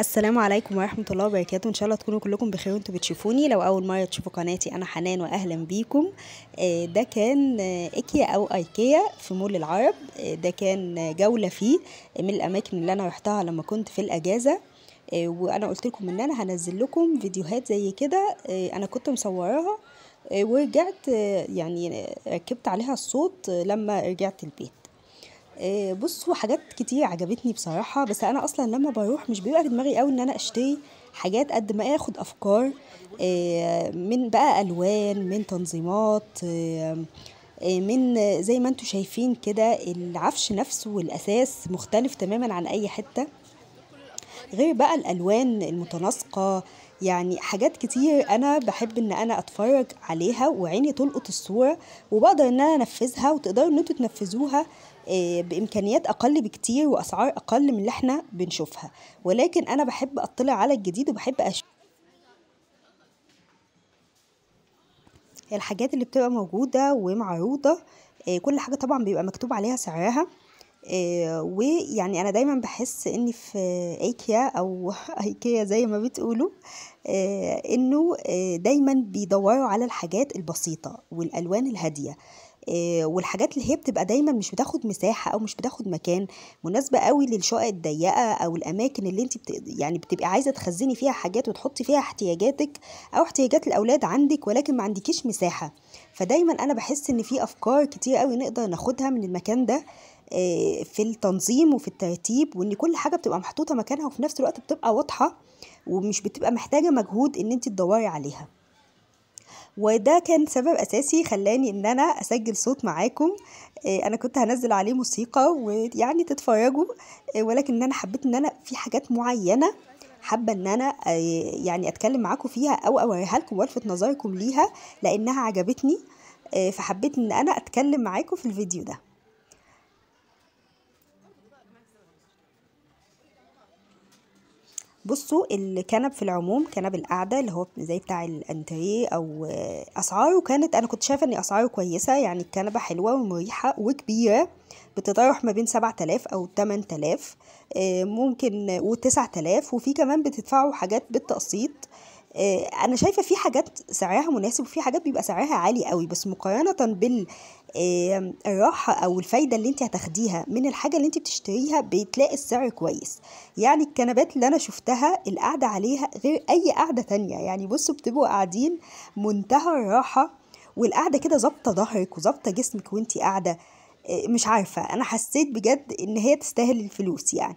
السلام عليكم ورحمه الله وبركاته ان شاء الله تكونوا كلكم بخير وانتم بتشوفوني لو اول مره تشوفوا قناتي انا حنان واهلا بيكم آه، ده كان ايكيا او ايكيا في مول العرب آه، ده كان جوله فيه من الاماكن اللي انا رحتها لما كنت في الاجازه آه، وانا قلت لكم ان انا هنزل لكم فيديوهات زي كده انا كنت مصوراها ورجعت يعني ركبت عليها الصوت لما رجعت البيت آه، بصوا حاجات كتير عجبتني بصراحة بس أنا أصلا لما بروح مش بيبقى في دماغي أوي إن أنا أشتري حاجات قد ما اخد افكار آه، من بقى الوان من تنظيمات آه، من زي ما انتم شايفين كده العفش نفسه والاساس مختلف تماما عن اي حته غير بقى الالوان المتناسقه يعني حاجات كتير انا بحب ان انا اتفرج عليها وعيني تلقط الصوره وبقدر ان انا انفذها وتقدروا ان انتوا تنفذوها آه، بامكانيات اقل بكتير واسعار اقل من اللي احنا بنشوفها ولكن انا بحب اطلع على الجديد وبحب اشوف الحاجات اللي بتبقى موجودة ومعروضة آه، كل حاجة طبعا بيبقى مكتوب عليها سعرها آه، ويعني انا دايما بحس اني في ايكيا او ايكيا زي ما بتقولوا انه دايما بيدوروا على الحاجات البسيطة والالوان الهادية آه، والحاجات اللي هي بتبقى دايما مش بتاخد مساحه او مش بتاخد مكان مناسبه قوي للشقق الضيقه او الاماكن اللي انت بت... يعني بتبقي عايزه تخزني فيها حاجات وتحطي فيها احتياجاتك او احتياجات الاولاد عندك ولكن ما عندكيش مساحه فدايما انا بحس ان في افكار كتير قوي نقدر ناخدها من المكان ده آه، في التنظيم وفي الترتيب وان كل حاجه بتبقى محطوطه مكانها وفي نفس الوقت بتبقى واضحه ومش بتبقى محتاجه مجهود ان انت تدوري عليها وده كان سبب اساسي خلاني ان انا اسجل صوت معاكم آه، انا كنت هنزل عليه موسيقى ويعني تتفرجوا آه، ولكن انا حبيت ان انا في حاجات معينه حابه ان انا آه، يعني اتكلم معاكم فيها او اوريها لكم والفت نظركم ليها لانها عجبتني فحبيت ان انا اتكلم معاكم في الفيديو ده بصوا الكنب في العموم كنب القعده اللي هو زي بتاع الانتريه او اسعاره كانت انا كنت شايفه ان اسعاره كويسه يعني الكنبه حلوه ومريحه وكبيره بتتراوح ما بين 7000 او 8000 آه، ممكن و9000 وفي كمان بتدفعوا حاجات بالتقسيط آه، انا شايفه في حاجات سعرها مناسب وفي حاجات بيبقى سعرها عالي قوي بس مقارنه بال الراحة أو الفايدة اللي انت هتاخديها من الحاجة اللي انت بتشتريها بتلاقي السعر كويس يعني الكنبات اللي أنا شفتها القعدة عليها غير أي قعدة تانية يعني بصوا بتبقوا قاعدين منتهى الراحة والقعدة كده ظابطة ظهرك وظابطة جسمك وانت قاعدة آه، مش عارفة أنا حسيت بجد إن هي تستاهل الفلوس يعني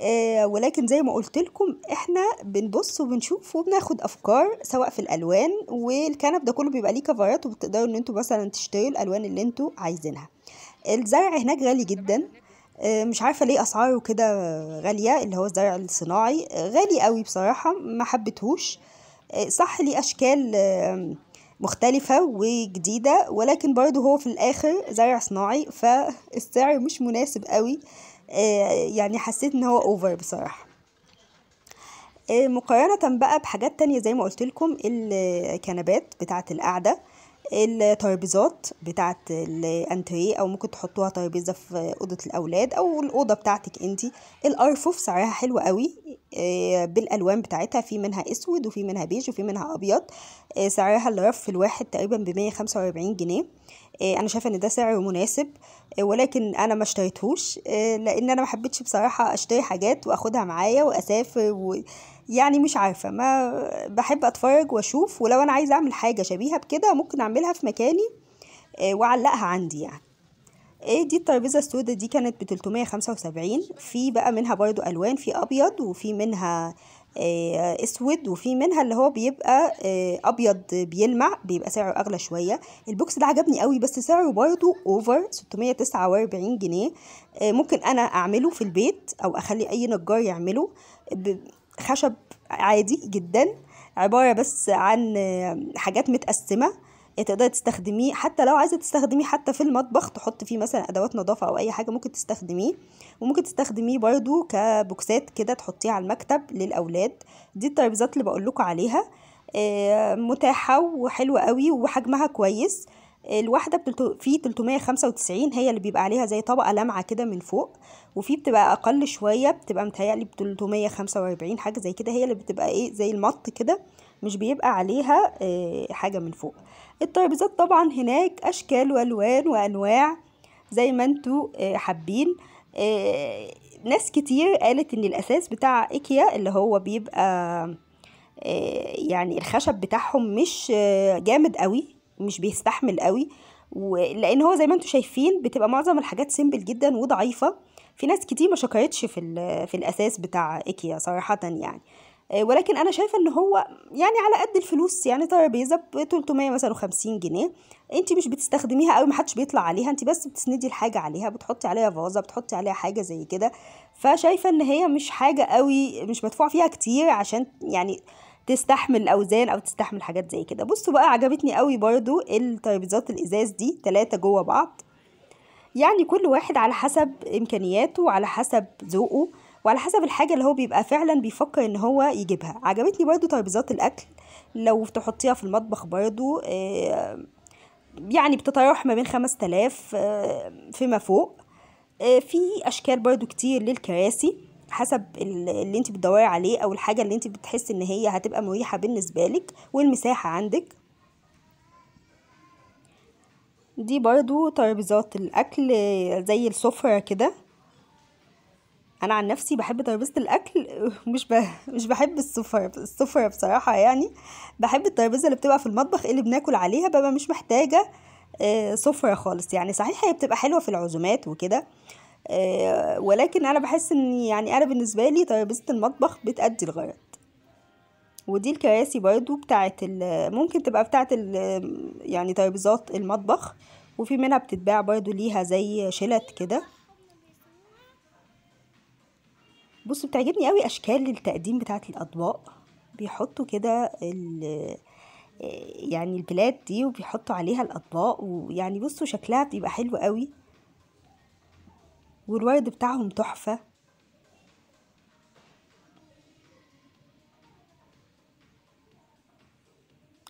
آه، ولكن زي ما قلت لكم احنا بنبص وبنشوف وبناخد افكار سواء في الالوان والكنب ده كله بيبقى ليه كفرات وبتقدروا ان انتوا مثلا تشتروا الالوان اللي انتوا عايزينها الزرع هناك غالي جدا آه، مش عارفه ليه اسعاره كده غاليه اللي هو الزرع الصناعي آه، غالي قوي بصراحه ما حبيتهوش صح ليه اشكال مختلفة وجديدة ولكن برضو هو في الآخر زرع صناعي فالسعر مش مناسب قوي آه، يعني حسيت ان هو اوفر بصراحه آه، مقارنة بقى بحاجات تانية زي ما قلت لكم الكنبات بتاعة القعدة الترابيزات بتاعة الانتريه او ممكن تحطوها ترابيزة في اوضة الاولاد او الاوضة بتاعتك انتي الارفف سعرها حلو قوي آه، بالالوان بتاعتها في منها اسود وفي منها بيج وفي منها ابيض سعرها الرف الواحد تقريبا ب 145 جنيه آه، انا شايفه ان ده سعر مناسب آه، ولكن انا ما اشتريتهوش آه، لان انا ما حبيتش بصراحه اشتري حاجات واخدها معايا واسافر و... يعني مش عارفه ما بحب اتفرج واشوف ولو انا عايزه اعمل حاجه شبيهه بكده ممكن اعملها في مكاني واعلقها عندي يعني ايه دي الترابيزه السوداء دي كانت ب 375 في بقى منها برضو الوان في ابيض وفي منها آه، اسود وفي منها اللي هو بيبقى آه، ابيض بيلمع بيبقى سعره اغلى شويه البوكس ده عجبني قوي بس سعره برضو اوفر 649 جنيه آه، ممكن انا اعمله في البيت او اخلي اي نجار يعمله خشب عادي جدا عباره بس عن حاجات متقسمه تقدري تستخدميه حتى لو عايزه تستخدميه حتى في المطبخ تحط فيه مثلا ادوات نظافه او اي حاجه ممكن تستخدميه وممكن تستخدميه برده كبوكسات كده تحطيه على المكتب للاولاد دي الترابيزات اللي بقول لكم عليها آه، متاحه وحلوه قوي وحجمها كويس الواحده في 395 هي اللي بيبقى عليها زي طبقه لامعه كده من فوق وفي بتبقى اقل شويه بتبقى متهيألي ب 345 حاجه زي كده هي اللي بتبقى ايه زي المط كده مش بيبقى عليها آه، حاجة من فوق الترابيزات طبعا هناك أشكال وألوان وأنواع زي ما انتوا آه، حابين آه، ناس كتير قالت ان الاساس بتاع ايكيا اللي هو بيبقى يعني الخشب بتاعهم مش جامد قوي مش بيستحمل قوي لان هو زي ما انتم شايفين بتبقى معظم الحاجات سيمبل جدا وضعيفه في ناس كتير ما شكرتش في, في الاساس بتاع ايكيا صراحه يعني آه، ولكن انا شايفه ان هو يعني على قد الفلوس يعني ترابيزه ب 300 مثلا 50 جنيه انت مش بتستخدميها قوي محدش بيطلع عليها انت بس بتسندي الحاجه عليها بتحطي عليها فازه بتحطي عليها حاجه زي كده فشايفه ان هي مش حاجه قوي مش مدفوع فيها كتير عشان يعني تستحمل اوزان او تستحمل حاجات زي كده بصوا بقى عجبتني قوي برضو الترابيزات الازاز دي ثلاثه جوه بعض يعني كل واحد على حسب امكانياته على حسب ذوقه وعلى حسب الحاجه اللي هو بيبقى فعلا بيفكر ان هو يجيبها عجبتني برضو تربيزات الاكل لو تحطيها في المطبخ برضو آه، يعني بتتراوح ما بين تلاف آه، فيما فوق آه، في اشكال برضو كتير للكراسي حسب اللي انت بتدوري عليه او الحاجه اللي انت بتحسي ان هي هتبقى مريحه بالنسبه لك والمساحه عندك دي برضو تربيزات الاكل زي السفره كده انا عن نفسي بحب ترابيزه الاكل مش ب... مش بحب السفر السفر بصراحه يعني بحب الترابيزه اللي بتبقى في المطبخ اللي بناكل عليها ببقى مش محتاجه آه، سفره خالص يعني صحيح هي بتبقى حلوه في العزومات وكده آه، ولكن انا بحس ان يعني انا بالنسبه لي ترابيزه المطبخ بتأدي الغرض ودي الكراسي برضو بتاعه ممكن تبقى بتاعه يعني ترابيزات المطبخ وفي منها بتتباع برضو ليها زي شلت كده بصوا بتعجبني قوي اشكال التقديم بتاعه الاطباق بيحطوا كده آه، يعني البلاد دي وبيحطوا عليها الاطباق ويعني بصوا شكلها بيبقى حلو قوي والورد بتاعهم تحفه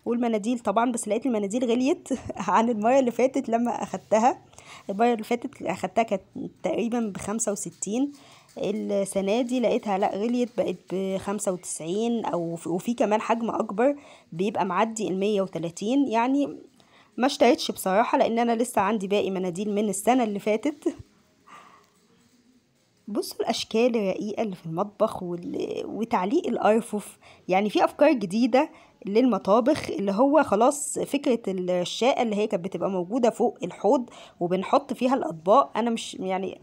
والمناديل طبعا بس لقيت المناديل غليت عن المره اللي فاتت لما اخدتها المره اللي فاتت اخدتها كانت تقريبا بخمسة وستين السنة دي لقيتها لا غليت بقت بخمسة وتسعين أو وفي كمان حجم أكبر بيبقى معدي المية وتلاتين يعني ما اشتريتش بصراحة لأن أنا لسه عندي باقي مناديل من السنة اللي فاتت بصوا الأشكال الرقيقة اللي في المطبخ وتعليق الأرفف يعني في أفكار جديدة للمطابخ اللي هو خلاص فكرة الرشاقة اللي هي كانت بتبقى موجودة فوق الحوض وبنحط فيها الأطباق أنا مش يعني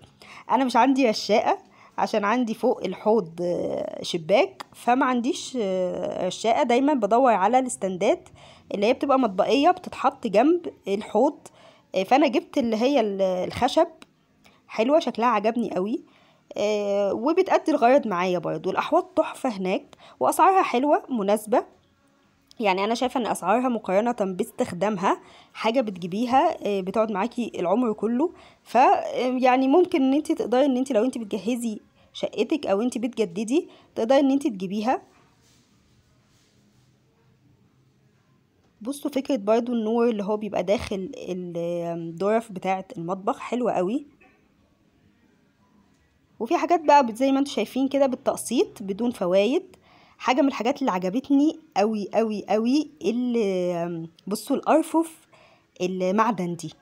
أنا مش عندي رشاقة عشان عندي فوق الحوض آه، شباك فما عنديش الشقه آه، دايما بدور على الاستندات اللي هي بتبقى مطبقيه بتتحط جنب الحوض آه، فانا جبت اللي هي الخشب حلوه شكلها عجبني قوي وبتأدي الغرض معايا برضو الأحواض تحفة هناك وأسعارها حلوة مناسبة يعني أنا شايفة أن أسعارها مقارنة باستخدامها حاجة بتجيبيها بتقعد معاكي العمر كله ف يعني ممكن أن أنت تقدري أن أنت لو أنت بتجهزي شقتك او انت بتجددي تقدري ان انت تجيبيها بصوا فكرة برضو النور اللي هو بيبقى داخل الدرف بتاعة المطبخ حلوة قوي وفي حاجات بقى زي ما انتوا شايفين كده بالتقسيط بدون فوايد حاجة من الحاجات اللي عجبتني قوي قوي قوي اللي بصوا الأرفف المعدن دي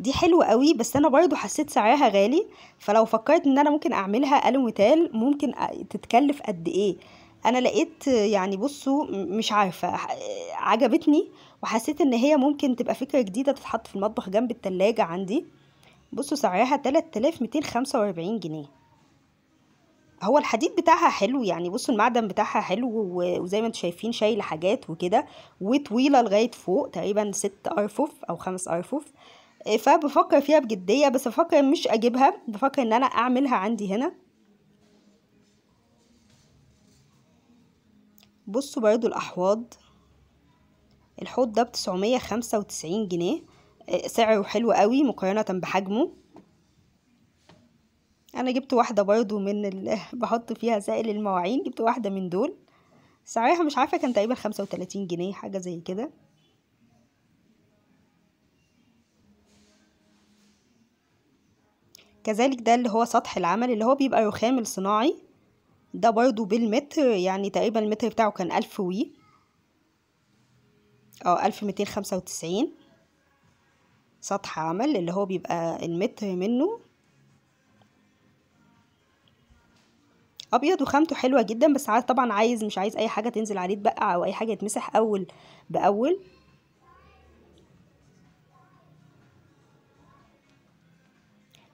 دي حلوة قوي بس انا برضو حسيت سعرها غالي فلو فكرت ان انا ممكن اعملها قالوا مثال ممكن تتكلف قد ايه انا لقيت يعني بصوا مش عارفة عجبتني وحسيت ان هي ممكن تبقى فكرة جديدة تتحط في المطبخ جنب التلاجة عندي بصوا سعرها 3245 جنيه هو الحديد بتاعها حلو يعني بصوا المعدن بتاعها حلو وزي ما انتم شايفين شايل حاجات وكده وطويلة لغاية فوق تقريبا ست أرفف أو خمس أرفف فبفكر فيها بجدية بس بفكر مش اجيبها بفكر ان انا اعملها عندي هنا بصوا برضو الاحواض الحوض ده بتسعمية خمسة وتسعين جنيه آه، سعره حلو قوي مقارنة بحجمه انا جبت واحدة برضو من اللي بحط فيها سائل المواعين جبت واحدة من دول سعرها مش عارفة كان تقريبا خمسة وتلاتين جنيه حاجة زي كده كذلك ده اللي هو سطح العمل اللي هو بيبقى رخام الصناعي ده برضو بالمتر يعني تقريبا المتر بتاعه كان ألف وي أو آه، ألف ميتين خمسة وتسعين سطح عمل اللي هو بيبقى المتر منه ابيض وخامته حلوه جدا بس طبعا عايز مش عايز اي حاجه تنزل عليه تبقع او اي حاجه تمسح اول باول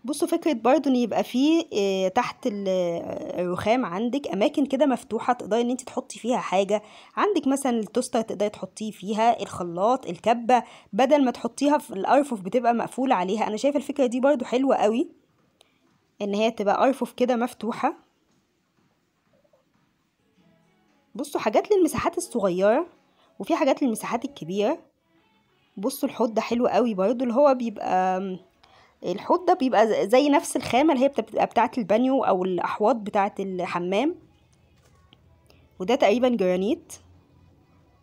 بصوا فكرة برضو ان يبقى فيه آه، تحت آه، الرخام عندك اماكن كده مفتوحة تقدري ان انت تحطي فيها حاجة عندك مثلا التوستر تقدري تحطيه فيها الخلاط الكبة بدل ما تحطيها في الارفف بتبقى مقفولة عليها انا شايفة الفكرة دي برضو حلوة قوي ان هي تبقى ارفف كده مفتوحة بصوا حاجات للمساحات الصغيرة وفي حاجات للمساحات الكبيرة بصوا الحوض ده حلو قوي برضو اللي هو بيبقى الحوض ده بيبقى زي نفس الخامة اللي هي بتبقى بتاعة البانيو أو الأحواض بتاعة الحمام وده تقريبا جرانيت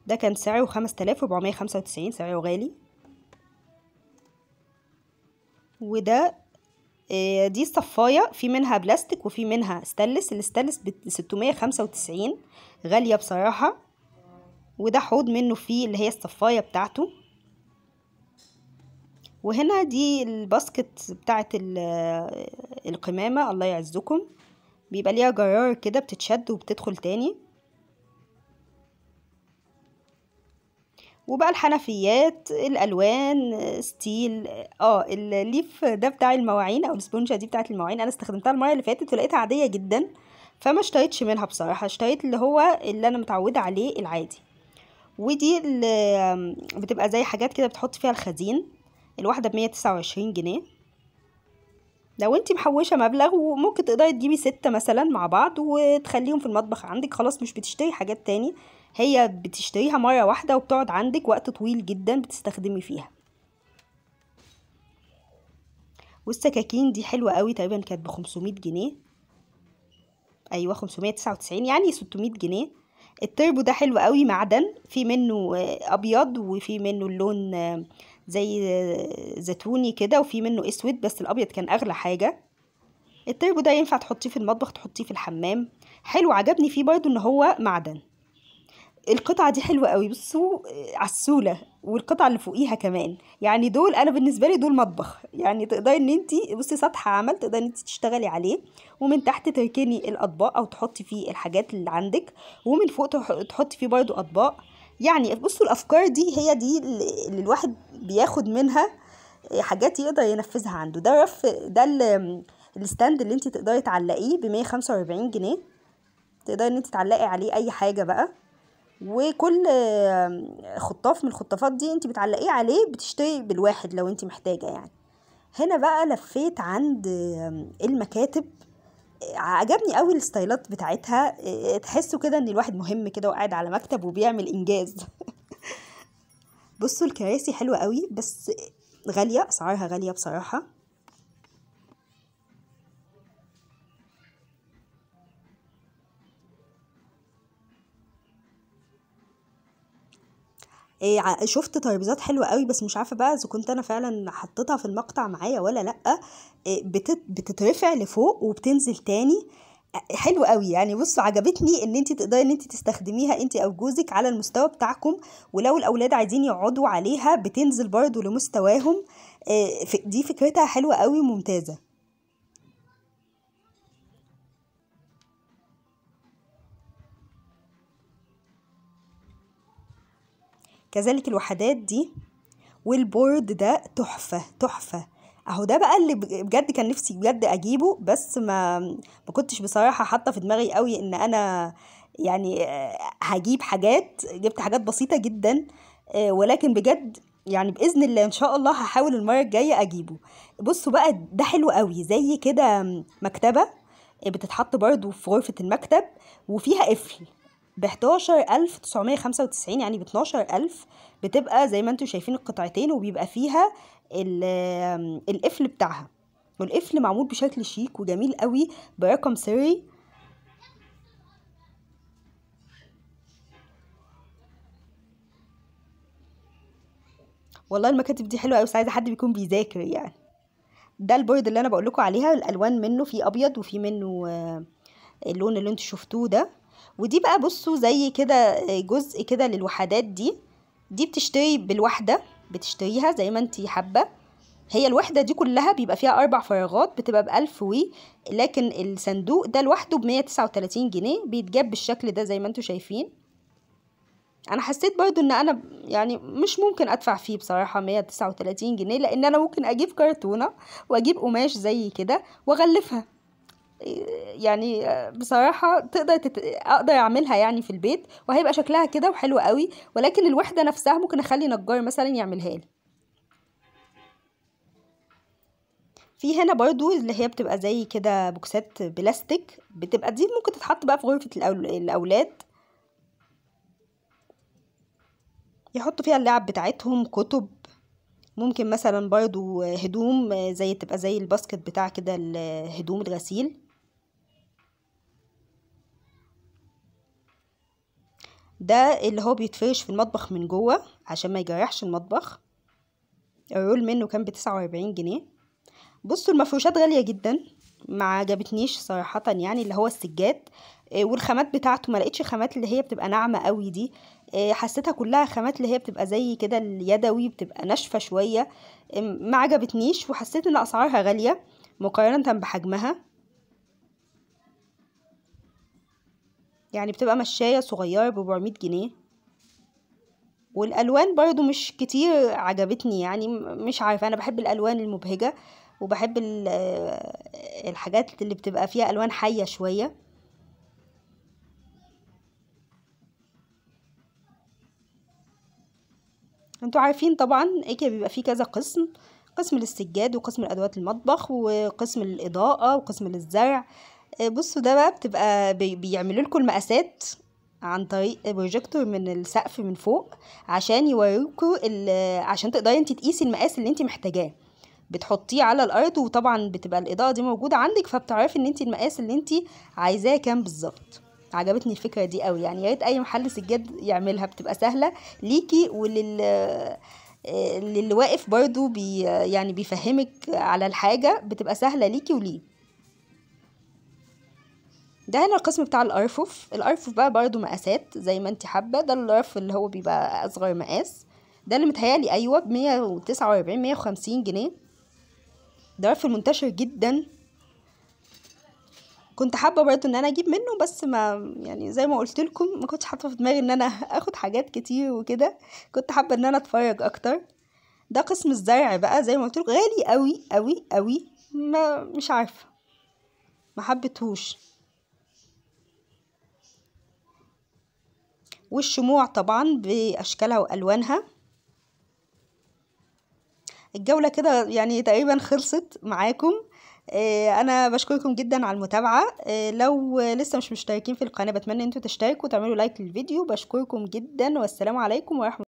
ده كان سعره خمس تلاف ربعمية خمسة وتسعين سعره غالي وده آه، دي الصفاية في منها بلاستيك وفي منها ستانلس الستانلس ستمية خمسة وتسعين غالية بصراحة وده حوض منه فيه اللي هي الصفاية بتاعته وهنا دي الباسكت بتاعه القمامه الله يعزكم بيبقى ليها جرار كده بتتشد وبتدخل تاني وبقى الحنفيات الالوان ستيل اه الليف ده بتاع المواعين او السبونجه دي بتاعه المواعين انا استخدمتها المره اللي فاتت ولقيتها عاديه جدا فما اشتريتش منها بصراحه اشتريت اللي هو اللي انا متعوده عليه العادي ودي اللي بتبقى زي حاجات كده بتحط فيها الخزين الواحدة بمية تسعة وعشرين جنيه لو انت محوشة مبلغ وممكن تقدري تجيبي ستة مثلا مع بعض وتخليهم في المطبخ عندك خلاص مش بتشتري حاجات تاني هي بتشتريها مرة واحدة وبتقعد عندك وقت طويل جدا بتستخدمي فيها والسكاكين دي حلوة قوي تقريبا كانت بخمسمية جنيه ايوه خمسمية تسعة وتسعين يعني ستمية جنيه التربو ده حلو قوي معدن في منه ابيض وفي منه اللون زي زيتوني كده وفي منه اسود بس الابيض كان اغلى حاجه التربو ده ينفع تحطيه في المطبخ تحطيه في الحمام حلو عجبني فيه برضو ان هو معدن القطعه دي حلوه قوي بصوا آه، عسوله والقطعه اللي فوقيها كمان يعني دول انا بالنسبه لي دول مطبخ يعني تقدري ان انت بصي سطح عمل تقدري ان انت تشتغلي عليه ومن تحت تركني الاطباق او تحطي فيه الحاجات اللي عندك ومن فوق تحطي فيه برضو اطباق يعني بصوا الافكار دي هي دي اللي الواحد بياخد منها آه، حاجات يقدر ينفذها عنده ده رف ده الستاند اللي انت تقدري تعلقيه ب 145 جنيه تقدري ان انت تعلقي عليه اي حاجه بقى وكل آه، خطاف من الخطافات دي انت بتعلقيه عليه بتشتري بالواحد لو انت محتاجه يعني هنا بقى لفيت عند آه، المكاتب عجبني قوي الستايلات بتاعتها آه، تحسوا كده ان الواحد مهم كده وقاعد على مكتب وبيعمل انجاز بصوا الكراسي حلوه قوي بس غاليه اسعارها غاليه بصراحه إيه، شفت ترابيزات حلوه قوي بس مش عارفه بقى اذا كنت انا فعلا حطيتها في المقطع معايا ولا لا إيه، بتترفع لفوق وبتنزل تاني حلو قوي يعني بصوا عجبتني ان انت تقدري ان انت تستخدميها انت او جوزك على المستوى بتاعكم ولو الاولاد عايزين يقعدوا عليها بتنزل برضو لمستواهم إيه، دي فكرتها حلوه قوي ممتازه كذلك الوحدات دي والبورد ده تحفة تحفة اهو ده بقى اللي بجد كان نفسي بجد اجيبه بس ما ما كنتش بصراحه حاطه في دماغي قوي ان انا يعني آه، هجيب حاجات جبت حاجات بسيطه جدا آه، ولكن بجد يعني باذن الله ان شاء الله هحاول المره الجايه اجيبه بصوا بقى ده حلو قوي زي كده مكتبه آه، بتتحط برضو في غرفه المكتب وفيها قفل ب 11995 يعني ب 12000 بتبقى زي ما انتم شايفين القطعتين وبيبقى فيها القفل بتاعها والقفل معمول بشكل شيك وجميل قوي برقم سري والله المكاتب دي حلوه قوي بس عايزه حد بيكون بيذاكر يعني ده البورد اللي انا بقول لكم عليها الالوان منه في ابيض وفي منه آه، اللون اللي انتوا شفتوه ده ودي بقى بصوا زي كده آه، جزء كده للوحدات دي دي بتشتري بالوحدة بتشتريها زي ما انتي حابة هي الوحدة دي كلها بيبقى فيها أربع فراغات بتبقى بألف وي لكن الصندوق ده لوحده بمية تسعة وتلاتين جنيه بيتجاب بالشكل ده زي ما انتوا شايفين انا حسيت برضو ان انا يعني مش ممكن ادفع فيه بصراحة 139 جنيه لان انا ممكن اجيب كرتونة واجيب قماش زي كده واغلفها يعني بصراحة تقدر تت... أقدر أعملها يعني في البيت وهيبقى شكلها كده وحلو قوي ولكن الوحدة نفسها ممكن أخلي نجار مثلا يعملها لي في هنا برضو اللي هي بتبقى زي كده بوكسات بلاستيك بتبقى دي ممكن تتحط بقى في غرفة الأول... الأولاد يحطوا فيها اللعب بتاعتهم كتب ممكن مثلا برضو هدوم زي تبقى زي الباسكت بتاع كده الهدوم الغسيل ده اللي هو بيتفرش في المطبخ من جوه عشان ما يجرحش المطبخ الرول منه كان بتسعة وأربعين جنيه بصوا المفروشات غالية جدا ما عجبتنيش صراحة يعني اللي هو السجاد آه، والخامات بتاعته ما لقيتش خامات اللي هي بتبقى ناعمة قوي دي آه، حسيتها كلها خامات اللي هي بتبقى زي كده اليدوي بتبقى ناشفة شوية آه، ما عجبتنيش وحسيت ان اسعارها غالية مقارنة بحجمها يعني بتبقى مشاية صغيرة بربعمية جنيه والألوان برضو مش كتير عجبتني يعني مش عارفة أنا بحب الألوان المبهجة وبحب الحاجات اللي بتبقى فيها ألوان حية شوية انتوا عارفين طبعا ايكيا بيبقى فيه كذا قسم قسم للسجاد وقسم لأدوات المطبخ وقسم للإضاءة وقسم للزرع آه، بصوا ده بقى بتبقى بيعملوا لكم المقاسات عن طريق بروجيكتور من السقف من فوق عشان يوريكوا عشان تقدري انت تقيسي المقاس اللي انت محتاجاه بتحطيه على الارض وطبعا بتبقى الاضاءه دي موجوده عندك فبتعرفي ان انت المقاس اللي انت عايزاه كام بالظبط عجبتني الفكره دي قوي يعني يا ريت اي محل سجاد يعملها بتبقى سهله ليكي ولل آه، للي واقف برضو بي يعني بيفهمك على الحاجه بتبقى سهله ليكي وليه ده هنا يعني القسم بتاع الأرفف الأرفف بقى برضو مقاسات زي ما انت حابة ده الرف اللي هو بيبقى أصغر مقاس ده اللي متهيألي أيوة بمية وتسعة وأربعين مية وخمسين جنيه ده رف منتشر جدا كنت حابة برضو ان انا اجيب منه بس ما يعني زي ما قلت لكم ما كنتش حاطة في دماغي ان انا اخد حاجات كتير وكده كنت حابة ان انا اتفرج اكتر ده قسم الزرع بقى زي ما قلت لكم غالي قوي قوي قوي ما مش عارفة ما حبيتهوش والشموع طبعا بأشكالها وألوانها الجولة كده يعني تقريبا خلصت معاكم آه، انا بشكركم جدا على المتابعه آه، لو لسه مش مشتركين في القناه بتمنى انتوا تشتركوا وتعملوا لايك للفيديو بشكركم جدا والسلام عليكم ورحمه